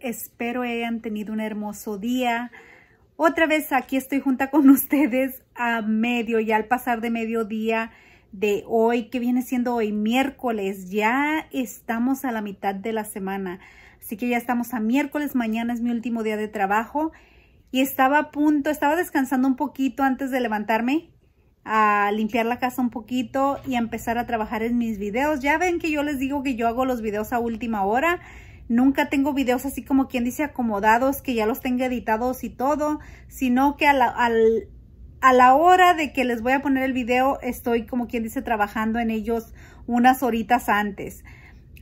Espero hayan tenido un hermoso día. Otra vez aquí estoy junta con ustedes a medio, ya al pasar de mediodía de hoy, que viene siendo hoy miércoles. Ya estamos a la mitad de la semana. Así que ya estamos a miércoles. Mañana es mi último día de trabajo. Y estaba a punto, estaba descansando un poquito antes de levantarme a limpiar la casa un poquito y empezar a trabajar en mis videos. Ya ven que yo les digo que yo hago los videos a última hora. Nunca tengo videos así como quien dice acomodados, que ya los tenga editados y todo, sino que a la, hora de que les voy a poner el video, estoy como quien dice trabajando en ellos unas horitas antes.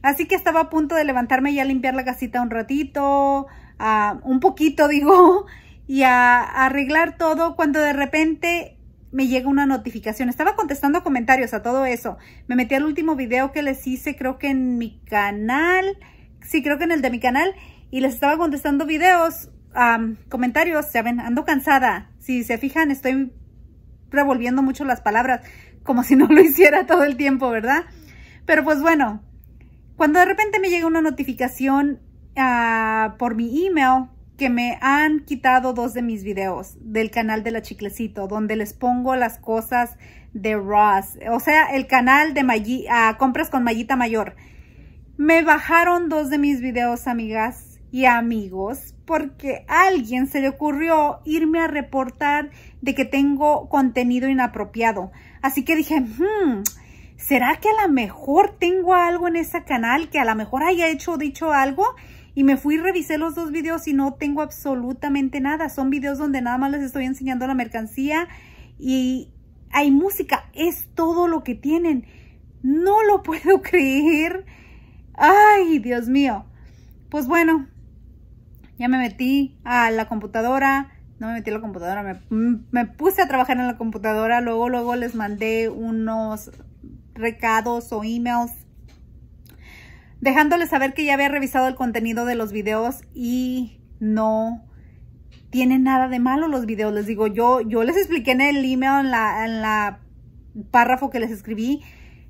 Así que estaba a punto de levantarme y a limpiar la casita un ratito, un poquito digo, y a, a arreglar todo cuando de repente me llega una notificación. Estaba contestando comentarios a todo eso. Me metí al último video que les hice, creo que en mi canal sí, creo que en el de mi canal y les estaba contestando videos, comentarios, ya ven, ando cansada. Si se fijan, estoy revolviendo mucho las palabras, como si no lo hiciera todo el tiempo, ¿verdad? Pero pues bueno, cuando de repente me llega una notificación ah, por mi email que me han quitado dos de mis videos del canal de la Chiclecito, donde les pongo las cosas de Ross, o sea, el canal de ah, compras con Mallita Mayor. Me bajaron dos de mis videos, amigas y amigos, porque a alguien se le ocurrió irme a reportar de que tengo contenido inapropiado. Así que dije, hmm, ¿será que a lo mejor tengo algo en ese canal que a lo mejor haya hecho o dicho algo? Y me fui y revisé los dos videos y no tengo absolutamente nada. Son videos donde nada más les estoy enseñando la mercancía y hay música. Es todo lo que tienen. No lo puedo creer. Ay, Dios mío. Pues bueno, ya me metí a la computadora. No me metí a la computadora, me, puse a trabajar en la computadora. Luego, luego les mandé unos recados o emails dejándoles saber que ya había revisado el contenido de los videos y no tiene nada de malo los videos. Les digo, yo, yo les expliqué en el email, en la, en la párrafo que les escribí,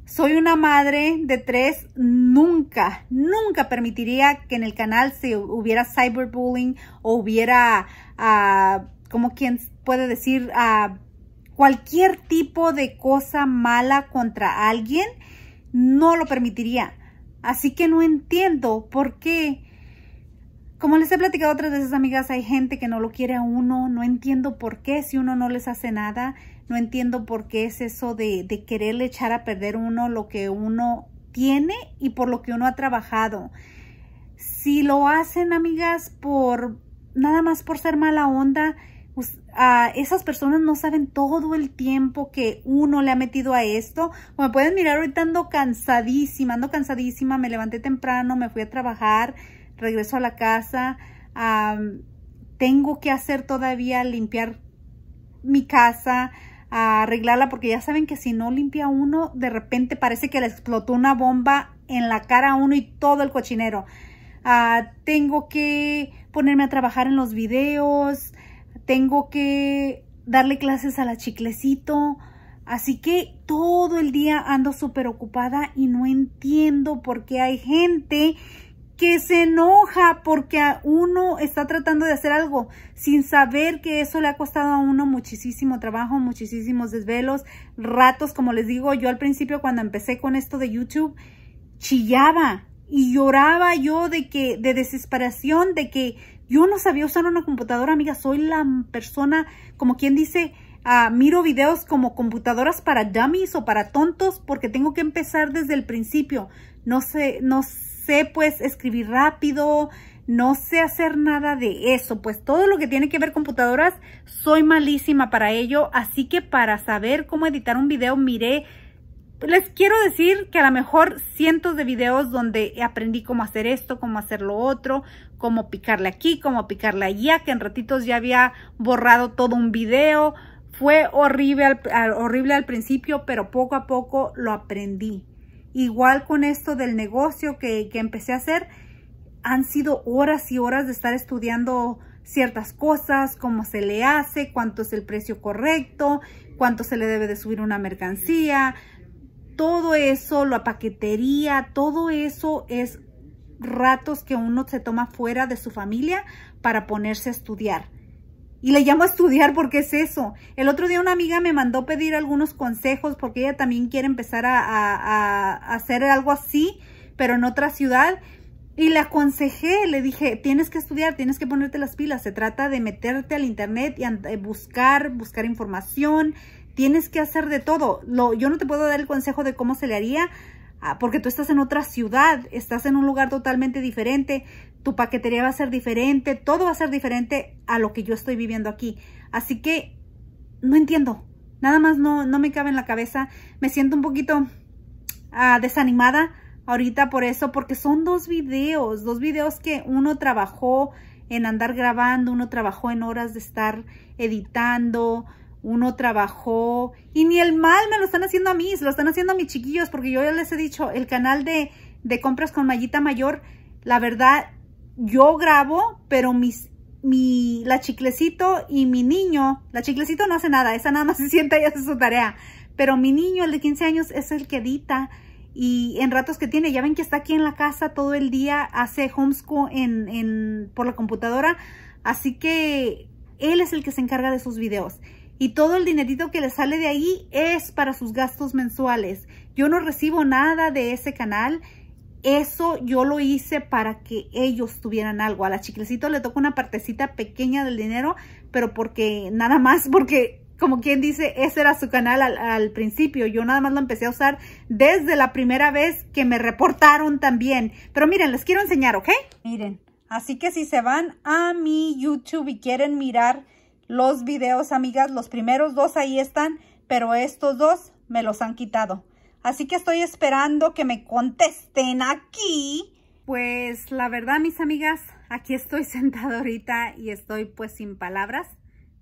soy una madre de tres, nunca, nunca permitiría que en el canal se hubiera cyberbullying o hubiera, ah, como quien puede decir, ah, cualquier tipo de cosa mala contra alguien, no lo permitiría. Así que no entiendo por qué. Como les he platicado otras veces, amigas, hay gente que no lo quiere a uno. No entiendo por qué si uno no les hace nada. No entiendo por qué es eso de, quererle echar a perder uno lo que uno tiene y por lo que uno ha trabajado. Si lo hacen, amigas, por nada más por ser mala onda, esas personas no saben todo el tiempo que uno le ha metido a esto. me pueden mirar, ahorita ando cansadísima, ando cansadísima, me levanté temprano, me fui a trabajar, regreso a la casa. tengo que hacer todavía limpiar mi casa, arreglarla porque ya saben que si no limpia uno, de repente parece que le explotó una bomba en la cara a uno y todo el cochinero. Ah, tengo que ponerme a trabajar en los videos, tengo que darle clases a la chiclecito. Así que todo el día ando súper ocupada y no entiendo por qué hay gente que se enoja porque a uno está tratando de hacer algo sin saber que eso le ha costado a uno muchísimo trabajo, muchísimos desvelos, ratos, como les digo, yo al principio cuando empecé con esto de YouTube, chillaba y lloraba yo de que de desesperación, de que yo no sabía usar una computadora, amiga, soy la persona como quien dice, ah, miro videos como computadoras para dummies o para tontos porque tengo que empezar desde el principio. No sé, no sé sé pues escribir rápido, no sé hacer nada de eso, pues todo lo que tiene que ver computadoras, soy malísima para ello, así que para saber cómo editar un video, miré, les quiero decir que a lo mejor cientos de videos donde aprendí cómo hacer esto, cómo hacer lo otro, cómo picarle aquí, cómo picarle allá, que en ratitos ya había borrado todo un video, fue horrible horrible al principio, pero poco a poco lo aprendí. Igual con esto del negocio que, empecé a hacer, han sido horas y horas de estar estudiando ciertas cosas, cómo se le hace, cuánto es el precio correcto, cuánto se le debe de subir una mercancía, todo eso, la paquetería, todo eso es ratos que uno se toma fuera de su familia para ponerse a estudiar. Y le llamo a estudiar porque es eso. El otro día una amiga me mandó pedir algunos consejos porque ella también quiere empezar a, hacer algo así, pero en otra ciudad. Y le aconsejé, le dije, tienes que estudiar, tienes que ponerte las pilas. Se trata de meterte al internet y eh, buscar, buscar información. Tienes que hacer de todo. Lo, yo no te puedo dar el consejo de cómo se le haría Ah, porque tú estás en otra ciudad, estás en un lugar totalmente diferente, tu paquetería va a ser diferente, todo va a ser diferente a lo que yo estoy viviendo aquí. Así que no entiendo, nada más no, no me cabe en la cabeza, me siento un poquito ah, desanimada ahorita por eso, porque son dos videos, dos videos que uno trabajó en andar grabando, uno trabajó en horas de estar editando, uno trabajó y ni el mal me lo están haciendo a mí, se lo están haciendo a mis chiquillos porque yo ya les he dicho, el canal de, de compras con Mallita Mayor, la verdad, yo grabo, pero mis, mi, la chiclecito y mi niño, la chiclecito no hace nada, esa nada más se sienta y hace su tarea, pero mi niño, el de 15 años, es el que edita y en ratos que tiene, ya ven que está aquí en la casa todo el día, hace homeschool en, en, por la computadora, así que él es el que se encarga de sus videos y todo el dinerito que le sale de ahí es para sus gastos mensuales. Yo no recibo nada de ese canal. Eso yo lo hice para que ellos tuvieran algo. A la chiclecito le toca una partecita pequeña del dinero, pero porque nada más, porque como quien dice, ese era su canal al, al, principio. Yo nada más lo empecé a usar desde la primera vez que me reportaron también. Pero miren, les quiero enseñar, ¿ok? Miren, así que si se van a mi YouTube y quieren mirar los videos, amigas. Los primeros dos ahí están, pero estos dos me los han quitado. Así que estoy esperando que me contesten aquí. Pues la verdad, mis amigas, aquí estoy sentada ahorita y estoy pues sin palabras.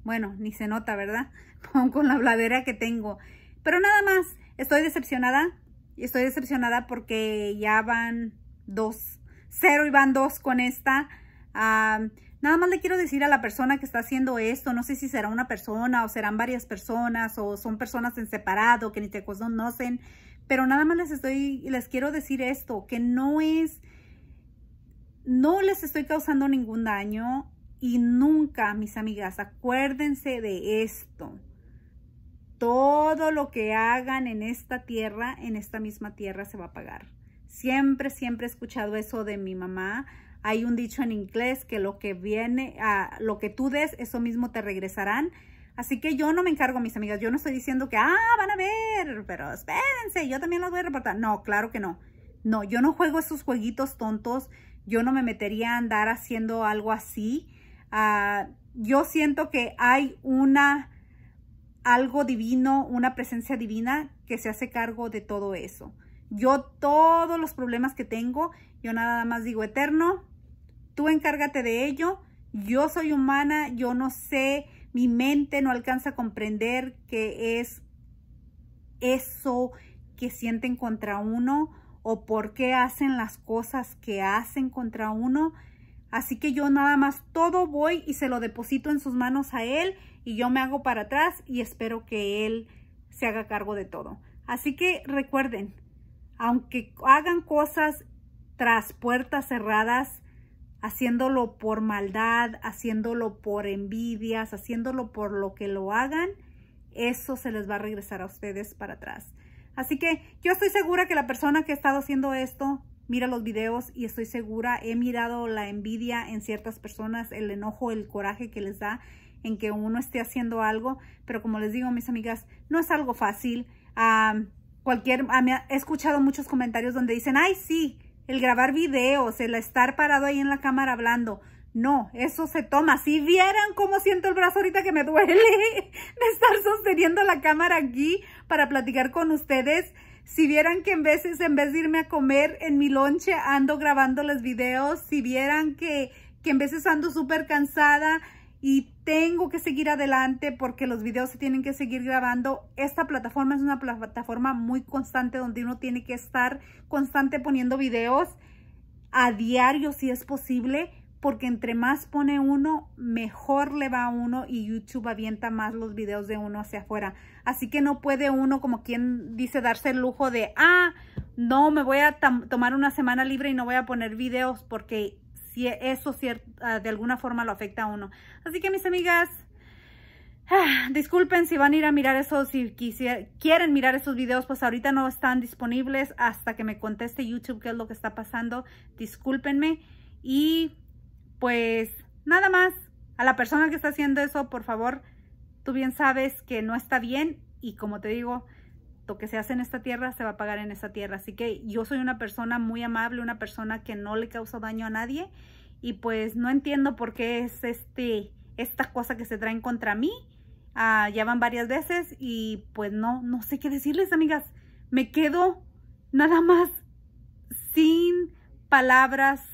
Bueno, ni se nota, ¿verdad? Con la bladera que tengo. Pero nada más, estoy decepcionada. Y estoy decepcionada porque ya van dos. Cero y van dos con esta. Ah, Nada más le quiero decir a la persona que está haciendo esto, no sé si será una persona o serán varias personas o son personas en separado que ni te conocen, pero nada más les estoy, les quiero decir esto, que no es, no les estoy causando ningún daño y nunca, mis amigas, acuérdense de esto. Todo lo que hagan en esta tierra, en esta misma tierra se va a pagar. Siempre, siempre he escuchado eso de mi mamá. Hay un dicho en inglés que lo que viene, a lo que tú des, eso mismo te regresarán. Así que yo no me encargo, mis amigas. Yo no estoy diciendo que, ah, van a ver, pero espérense, yo también los voy a reportar. No, claro que no. No, yo no juego esos jueguitos tontos. Yo no me metería a andar haciendo algo así. Ah, yo siento que hay una, algo divino, una presencia divina que se hace cargo de todo eso. Yo todos los problemas que tengo, yo nada más digo, eterno, tú encárgate de ello. Yo soy humana, yo no sé, mi mente no alcanza a comprender qué es eso que sienten contra uno o por qué hacen las cosas que hacen contra uno. Así que yo nada más todo voy y se lo deposito en sus manos a él y yo me hago para atrás y espero que él se haga cargo de todo. Así que recuerden, aunque hagan cosas tras puertas cerradas, haciéndolo por maldad, haciéndolo por envidias, haciéndolo por lo que lo hagan, eso se les va a regresar a ustedes para atrás. Así que yo estoy segura que la persona que ha estado haciendo esto mira los videos y estoy segura, he mirado la envidia en ciertas personas, el enojo, el coraje que les da en que uno esté haciendo algo, pero como les digo, mis amigas, no es algo fácil. Ah, cualquier, ah, he escuchado muchos comentarios donde dicen, ay, sí, el grabar videos, el estar parado ahí en la cámara hablando. No, eso se toma. Si vieran cómo siento el brazo ahorita que me duele de estar sosteniendo la cámara aquí para platicar con ustedes. Si vieran que en veces, en vez de irme a comer en mi lonche, ando grabando los videos. Si vieran que, que en veces ando súper cansada y tengo que seguir adelante porque los videos se tienen que seguir grabando. Esta plataforma es una plataforma muy constante donde uno tiene que estar constante poniendo videos a diario si es posible porque entre más pone uno, mejor le va a uno y YouTube avienta más los videos de uno hacia afuera. Así que no puede uno, como quien dice, darse el lujo de, ah, no, me voy a tomar una semana libre y no voy a poner videos porque si eso ah, de alguna forma lo afecta a uno. Así que mis amigas, ah, disculpen si van a ir a mirar eso, si quieren mirar esos videos, pues ahorita no están disponibles hasta que me conteste YouTube qué es lo que está pasando. Discúlpenme y pues nada más. A la persona que está haciendo eso, por favor, tú bien sabes que no está bien y como te digo, lo que se hace en esta tierra se va a pagar en esta tierra. Así que yo soy una persona muy amable, una persona que no le causa daño a nadie y pues no entiendo por qué es este, esta cosa que se traen contra mí. Ah, ya van varias veces y pues no, no sé qué decirles, amigas. Me quedo nada más sin palabras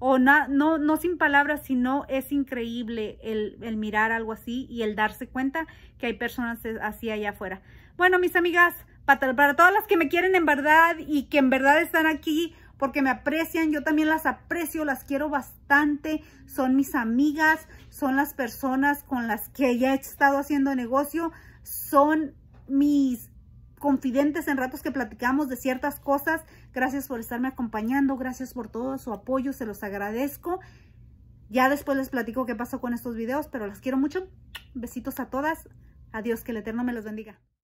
o no, no sin palabras, sino es increíble el mirar algo así y el darse cuenta que hay personas así allá afuera. Bueno, mis amigas, para, todas las que me quieren en verdad y que en verdad están aquí porque me aprecian, yo también las aprecio, las quiero bastante, son mis amigas, son las personas con las que ya he estado haciendo negocio, son mis confidentes en ratos que platicamos de ciertas cosas. Gracias por estarme acompañando, gracias por todo su apoyo, se los agradezco. Ya después les platico qué pasó con estos videos, pero las quiero mucho. Besitos a todas. Adiós, que el Eterno me los bendiga.